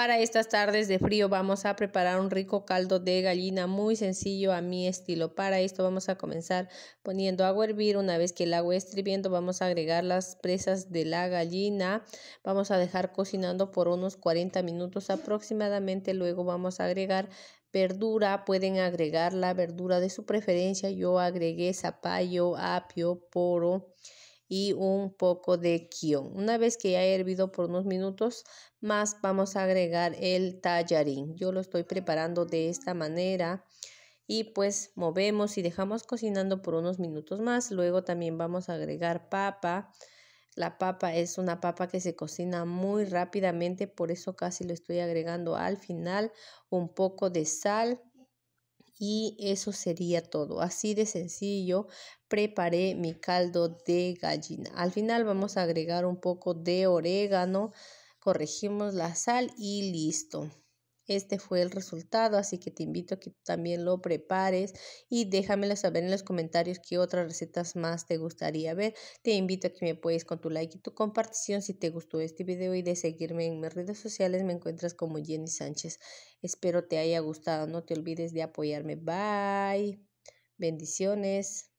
Para estas tardes de frío vamos a preparar un rico caldo de gallina muy sencillo a mi estilo. Para esto vamos a comenzar poniendo agua a hervir. Una vez que el agua esté hirviendo vamos a agregar las presas de la gallina. Vamos a dejar cocinando por unos 40 minutos aproximadamente. Luego vamos a agregar verdura, pueden agregar la verdura de su preferencia. Yo agregué zapallo, apio, poro y un poco de quion, Una vez que ya ha hervido por unos minutos más, vamos a agregar el tallarín. Yo lo estoy preparando de esta manera y pues movemos y dejamos cocinando por unos minutos más. Luego también vamos a agregar papa. La papa es una papa que se cocina muy rápidamente, por eso casi lo estoy agregando al final. Un poco de sal, y eso sería todo. Así de sencillo preparé mi caldo de gallina. Al final vamos a agregar un poco de orégano, corregimos la sal y listo. Este fue el resultado, así que te invito a que también lo prepares y déjamelo saber en los comentarios qué otras recetas más te gustaría ver. Te invito a que me apoyes con tu like y tu compartición si te gustó este video y de seguirme en mis redes sociales me encuentras como Jenny Sánchez. Espero te haya gustado, no te olvides de apoyarme. Bye. Bendiciones.